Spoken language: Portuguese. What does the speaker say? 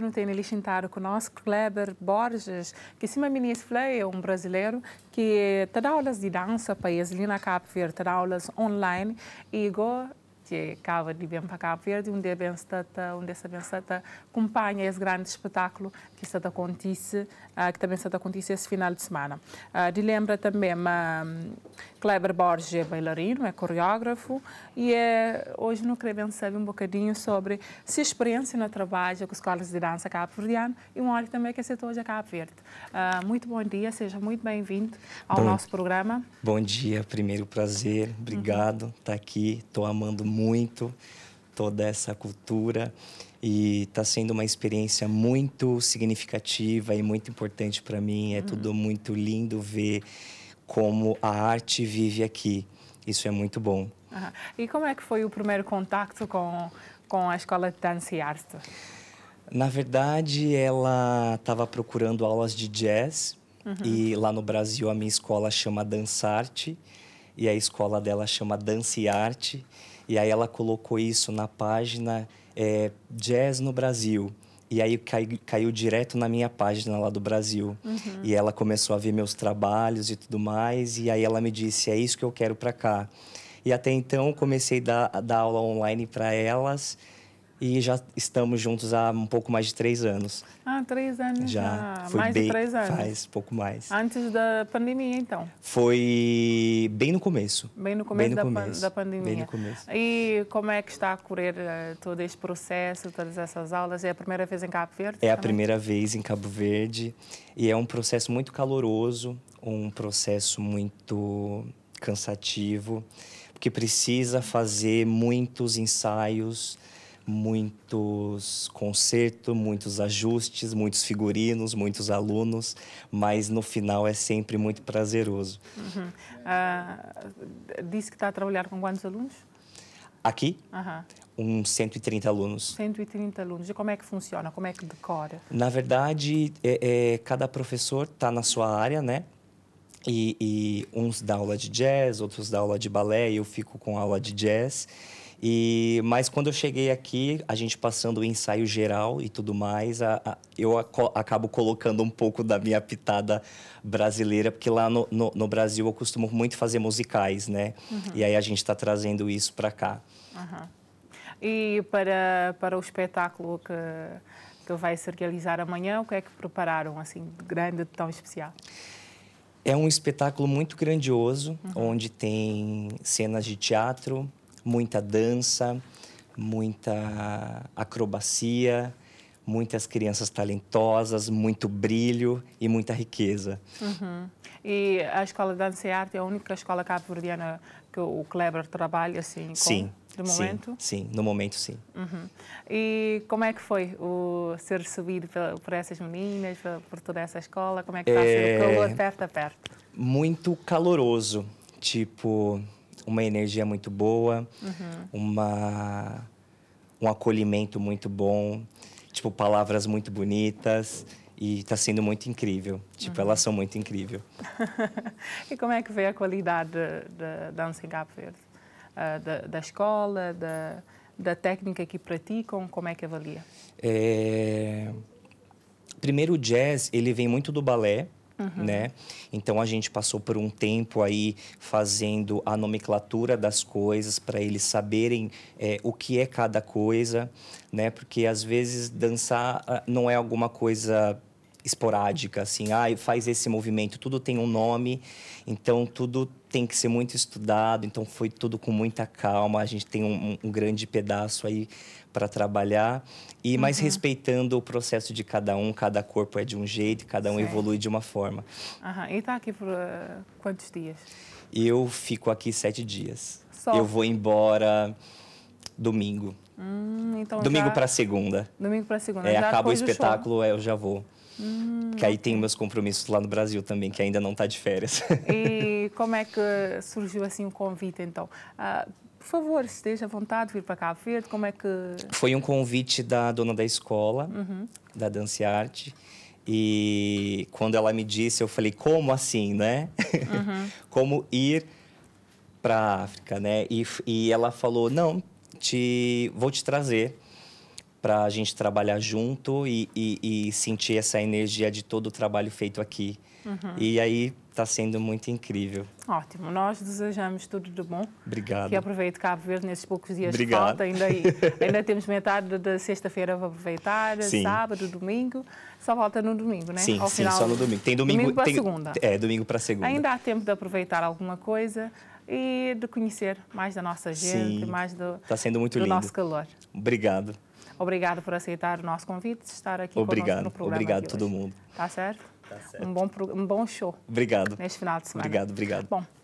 Não tem eles tentaram conosco, Kleber Borges, que se uma menina é um brasileiro que tem aulas de dança para país ali na Cabo Verde, te aulas online e go que cava de vir para Cabo Verde, onde a Benstata, onde essa Benstata acompanha esse grande espetáculo que está acontece, ah, que também está acontece esse final de semana. Uh, de lembra também, hum, Kleber Borges é bailarino, é coreógrafo e é, hoje no queremos sabe um bocadinho sobre se experiência no trabalho com escolas de dança cabo-verdiano e um olho também que é setor de Cabo Verde. Uh, muito bom dia, seja muito bem-vindo ao bom, nosso programa. Bom dia, primeiro prazer, obrigado, uhum. tá aqui, estou amando muito toda essa cultura e está sendo uma experiência muito significativa e muito importante para mim. É uhum. tudo muito lindo ver como a arte vive aqui. Isso é muito bom. Uhum. E como é que foi o primeiro contato com, com a Escola de Dança e Arte? Na verdade, ela estava procurando aulas de jazz uhum. e lá no Brasil a minha escola chama Arte e a escola dela chama Dança e Arte. E aí ela colocou isso na página é, Jazz no Brasil. E aí cai, caiu direto na minha página lá do Brasil. Uhum. E ela começou a ver meus trabalhos e tudo mais. E aí ela me disse: é isso que eu quero para cá. E até então comecei a dar, a dar aula online para elas e já estamos juntos há um pouco mais de três anos. Ah, três anos já. Ah, foi mais bem, de três anos. Faz pouco mais. Antes da pandemia, então? Foi bem no começo. Bem no começo, bem no da, começo. da, pandemia. Bem no começo. E como é que está a correr eh, todo este processo, todas essas aulas? É a primeira vez em Cabo Verde? É também? a primeira vez em Cabo Verde e é um processo muito caloroso, um processo muito cansativo, porque precisa fazer muitos ensaios muitos concertos, muitos ajustes, muitos figurinos, muitos alunos, mas no final é sempre muito prazeroso. Uhum. Uh, disse que está a trabalhar com quantos alunos? Aqui? Uhum. Uns 130 alunos. 130 alunos. E como é que funciona? Como é que decora? Na verdade, é, é, cada professor está na sua área, né? E, e uns dá aula de jazz, outros dá aula de balé, eu fico com aula de jazz. E, mas quando eu cheguei aqui, a gente passando o ensaio geral e tudo mais, a, a, eu aco, acabo colocando um pouco da minha pitada brasileira, porque lá no, no, no Brasil eu costumo muito fazer musicais, né? Uhum. E aí a gente está trazendo isso para cá. Uhum. E para, para o espetáculo que, que vai ser realizar amanhã, o que é que prepararam assim de grande, tão especial? É um espetáculo muito grandioso, uhum. onde tem cenas de teatro, muita dança, muita acrobacia, muitas crianças talentosas, muito brilho e muita riqueza. Uhum. E a Escola de Dança e Arte é a única escola cabo-verdiana que o Kleber trabalha assim? Com... Sim. No momento? Sim, sim, no momento sim. Uhum. E como é que foi o ser recebido por, essas meninas, por, toda essa escola? Como é que está é... o calor perto a perto? Muito caloroso. Tipo, uma energia muito boa, uhum. uma, um acolhimento muito bom, tipo, palavras muito bonitas. E está sendo muito incrível. Tipo, uhum. elas são muito incrível. e como é que vê a qualidade da Dancing Up Verde? Uh, ah, da, da, escola, da, da técnica que praticam? Como é que avalia? É... Primeiro, o jazz, ele vem muito do balé. Uhum. Né? Então a gente passou por um tempo aí fazendo a nomenclatura das coisas para eles saberem é, o que é cada coisa, né? Porque às vezes dançar ah, não é alguma coisa esporádica, assim, ah, faz esse movimento, tudo tem um nome, então tudo tem que ser muito estudado, então foi tudo com muita calma, a gente tem um, um grande pedaço aí para trabalhar e uhum. mais respeitando o processo de cada um, cada corpo é de um jeito, cada um evolui de uma forma. Uhum. E está aqui por uh, quantos dias? Eu fico aqui sete dias. Só. Eu vou embora domingo. Hum, então domingo já... para segunda. Domingo para segunda. É, acaba o espetáculo, é, eu já vou. Hum. Que aí tem meus compromissos lá no Brasil também, que ainda não está de férias. E como é que surgiu assim o convite, então? Ah, por favor, esteja à vontade de vir para Cabo Verde, como é que... Foi um convite da dona da escola, uhum. da Dance Arte, e quando ela me disse, eu falei, como assim, né? Uhum. como ir para a África, né? E, e ela falou, não, te, vou te trazer para a gente trabalhar junto e, e, e, sentir essa energia de todo o trabalho feito aqui. Uhum. E aí está sendo muito incrível. Ótimo, nós desejamos tudo de bom. Obrigado. Que aproveite Cabo Verde nesses poucos dias Obrigado. que falta. Ainda, ainda temos metade da sexta-feira para aproveitar, sim. sábado, domingo. Só volta no domingo, né? Sim, Ao sim, final, só no domingo. Tem domingo, domingo para tem, segunda. É, domingo para segunda. Ainda há tempo de aproveitar alguma coisa e de conhecer mais da nossa gente, sim, mais do, tá sendo muito do lindo. nosso calor. Obrigado. Obrigada por aceitar o nosso convite, estar aqui obrigado, no programa. Obrigado, obrigado todo mundo. Tá certo? Tá certo. Um bom, um bom show. Obrigado. Neste final de semana. Obrigado, obrigado. Bom,